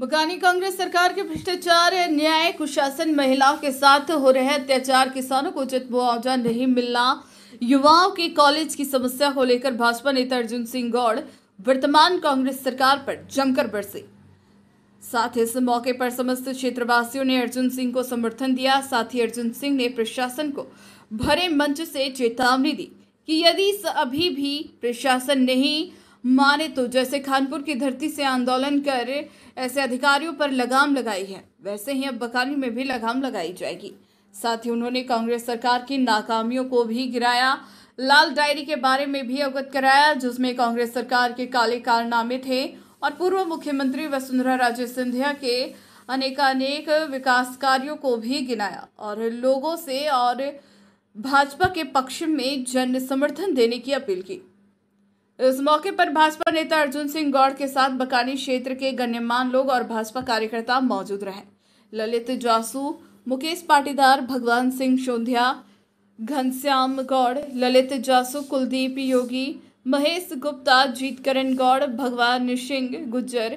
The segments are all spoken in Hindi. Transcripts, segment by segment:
बगानी कांग्रेस सरकार के भ्रष्टाचार न्याय कुशासन महिलाओं के साथ हो रहे अत्याचार किसानों को उचित मुआवजा नहीं मिलना युवाओं के कॉलेज की समस्या को लेकर भाजपा नेता अर्जुन सिंह गौड़ वर्तमान कांग्रेस सरकार पर जमकर बरसे साथ इस मौके पर समस्त क्षेत्रवासियों ने अर्जुन सिंह को समर्थन दिया साथ ही अर्जुन सिंह ने प्रशासन को भरे मंच से चेतावनी दी कि यदि अभी भी प्रशासन नहीं माने तो जैसे खानपुर की धरती से आंदोलन कर ऐसे अधिकारियों पर लगाम लगाई है वैसे ही अब बकानी में भी लगाम लगाई जाएगी साथ ही उन्होंने कांग्रेस सरकार की नाकामियों को भी गिराया लाल डायरी के बारे में भी अवगत कराया जिसमें कांग्रेस सरकार के काले कारनामे थे और पूर्व मुख्यमंत्री वसुंधरा राजे सिंधिया के अनेकानेक विकास कार्यों को भी गिनाया और लोगों से और भाजपा के पक्ष में जन समर्थन देने की अपील की इस मौके पर भाजपा नेता अर्जुन सिंह गौड़ के साथ बकानी क्षेत्र के गण्यमान लोग और भाजपा कार्यकर्ता मौजूद रहे ललित जासू मुकेश पाटीदार भगवान सिंह सोंधिया घनश्याम गौड़ ललित जासू कुलदीप योगी महेश गुप्ता जीतकरण गौड़ भगवान सिंह गुज्जर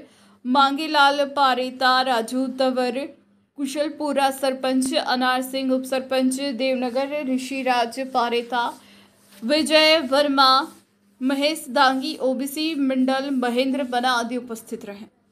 मांगीलाल पारेता राजू तंवर कुशलपुरा सरपंच अनार सिंह उप सरपंच देवनगर ऋषिराज पारेता विजय वर्मा महेश दांगी ओबीसी मंडल महेंद्र बना आदि उपस्थित रहे